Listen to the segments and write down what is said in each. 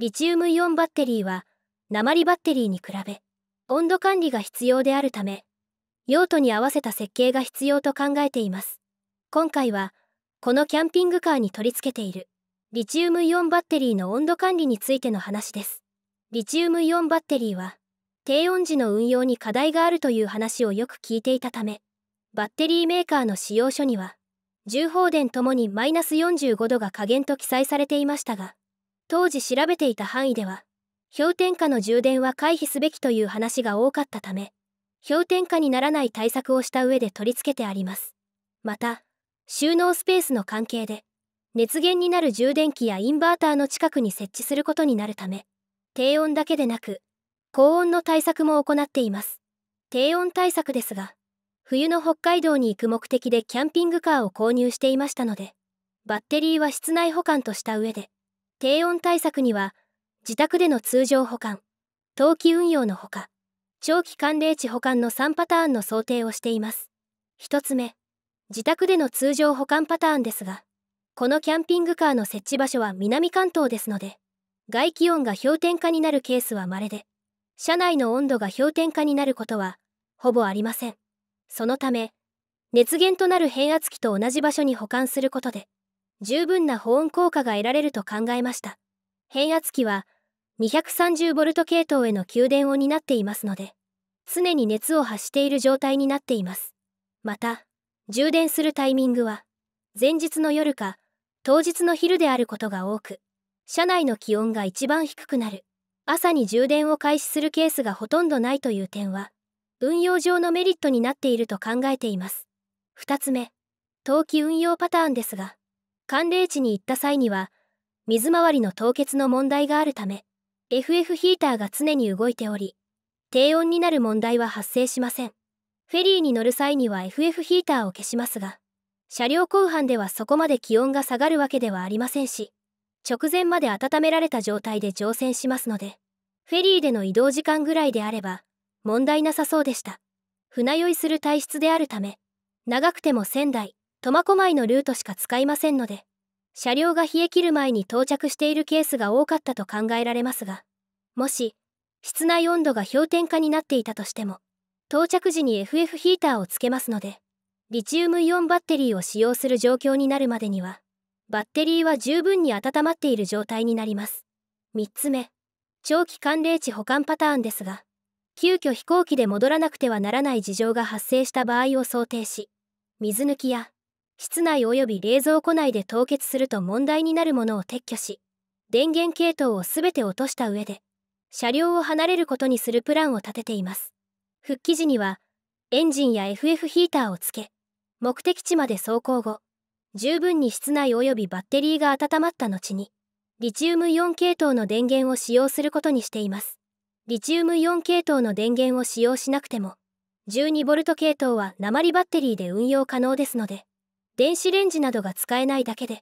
リチウムイオンバッテリーは鉛バッテリーに比べ温度管理が必要であるため用途に合わせた設計が必要と考えています今回はこのキャンピングカーに取り付けているリチウムイオンバッテリーの温度管理についての話ですリチウムイオンバッテリーは低温時の運用に課題があるという話をよく聞いていたためバッテリーメーカーの使用書には重放電ともにマイナス45度が下限と記載されていましたが当時調べていた範囲では氷点下の充電は回避すべきという話が多かったため氷点下にならない対策をした上で取り付けてありますまた収納スペースの関係で熱源になる充電器やインバーターの近くに設置することになるため低温だけでなく高温の対策も行っています低温対策ですが冬の北海道に行く目的でキャンピングカーを購入していましたのでバッテリーは室内保管とした上で低温対策には自宅での通常保管冬季運用のほか長期寒冷地保管の3パターンの想定をしています1つ目自宅での通常保管パターンですがこのキャンピングカーの設置場所は南関東ですので外気温が氷点下になるケースはまれで車内の温度が氷点下になることはほぼありませんそのため熱源となる変圧器と同じ場所に保管することで十分な保温効果が得られると考えました。変圧器は 230V 系統への給電を担っていますので、常に熱を発している状態になっています。また、充電するタイミングは、前日の夜か当日の昼であることが多く、車内の気温が一番低くなる、朝に充電を開始するケースがほとんどないという点は、運用上のメリットになっていると考えています。2つ目、冬季運用パターンですが、寒冷地に行った際には水回りの凍結の問題があるため FF ヒーターが常に動いており低温になる問題は発生しませんフェリーに乗る際には FF ヒーターを消しますが車両後半ではそこまで気温が下がるわけではありませんし直前まで温められた状態で乗船しますのでフェリーでの移動時間ぐらいであれば問題なさそうでした船酔いする体質であるため長くても仙台苫小牧のルートしか使いませんので車両が冷え切る前に到着しているケースが多かったと考えられますがもし室内温度が氷点下になっていたとしても到着時に FF ヒーターをつけますのでリチウムイオンバッテリーを使用する状況になるまでにはバッテリーは十分に温まっている状態になります3つ目長期寒冷地保管パターンですが急遽飛行機で戻らなくてはならない事情が発生した場合を想定し水抜きや室内及び冷蔵庫内で凍結すると問題になるものを撤去し電源系統を全て落とした上で車両を離れることにするプランを立てています復帰時にはエンジンや FF ヒーターをつけ目的地まで走行後十分に室内及びバッテリーが温まった後にリチウムイオン系統の電源を使用することにしていますリチウムイオン系統の電源を使用しなくても 12V 系統は鉛バッテリーで運用可能ですので電子レンジなどが使えないだけで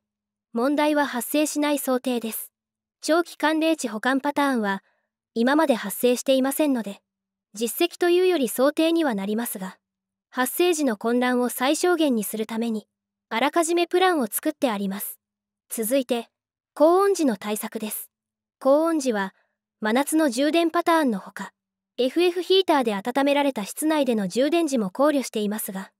問題は発生しない想定です長期寒冷地保管パターンは今まで発生していませんので実績というより想定にはなりますが発生時の混乱を最小限にするためにあらかじめプランを作ってあります続いて高温時の対策です高温時は真夏の充電パターンのほか FF ヒーターで温められた室内での充電時も考慮していますが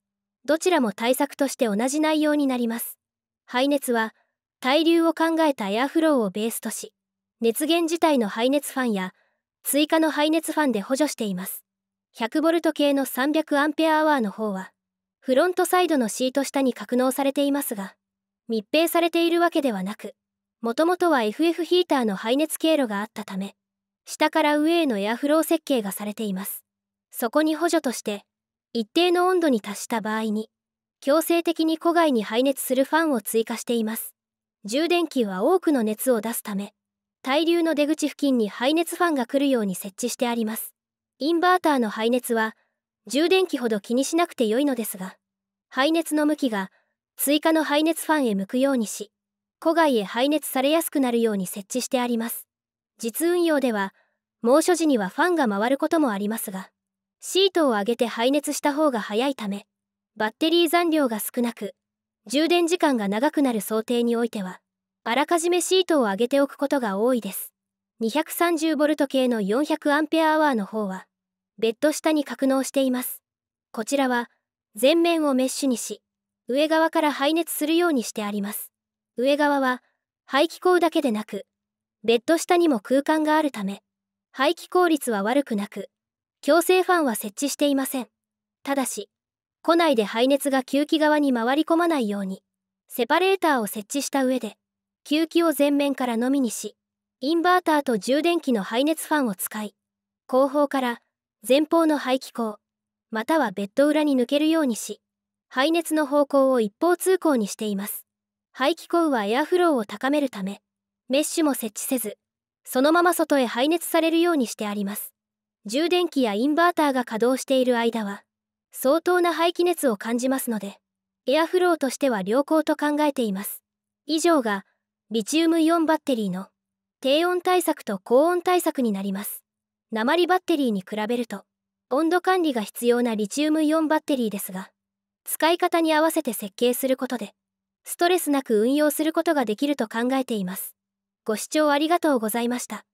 どちらも対策として同じ内容になります排熱は対流を考えたエアフローをベースとし熱源自体の排熱ファンや追加の排熱ファンで補助しています100ボルト系の 300Ah の方はフロントサイドのシート下に格納されていますが密閉されているわけではなくもともとは FF ヒーターの排熱経路があったため下から上へのエアフロー設計がされていますそこに補助として一定の温度に達した場合に強制的に戸外に排熱するファンを追加しています充電器は多くの熱を出すため対流の出口付近に排熱ファンが来るように設置してありますインバーターの排熱は充電器ほど気にしなくて良いのですが排熱の向きが追加の排熱ファンへ向くようにし戸外へ排熱されやすくなるように設置してあります実運用では猛暑時にはファンが回ることもありますがシートを上げて排熱した方が早いためバッテリー残量が少なく充電時間が長くなる想定においてはあらかじめシートを上げておくことが多いです 230V 系の 400Ah の方はベッド下に格納していますこちらは前面をメッシュにし上側から排熱するようにしてあります上側は排気口だけでなくベッド下にも空間があるため排気効率は悪くなく強制ファンは設置していません。ただし、庫内で排熱が吸気側に回り込まないように、セパレーターを設置した上で、吸気を前面からのみにし、インバーターと充電器の排熱ファンを使い、後方から前方の排気口、またはベッド裏に抜けるようにし、排熱の方向を一方通行にしています。排気口はエアフローを高めるため、メッシュも設置せず、そのまま外へ排熱されるようにしてあります。充電器やインバーターが稼働している間は相当な排気熱を感じますのでエアフローとしては良好と考えています以上がリチウムイオンバッテリーの低温対策と高温対策になります鉛バッテリーに比べると温度管理が必要なリチウムイオンバッテリーですが使い方に合わせて設計することでストレスなく運用することができると考えていますご視聴ありがとうございました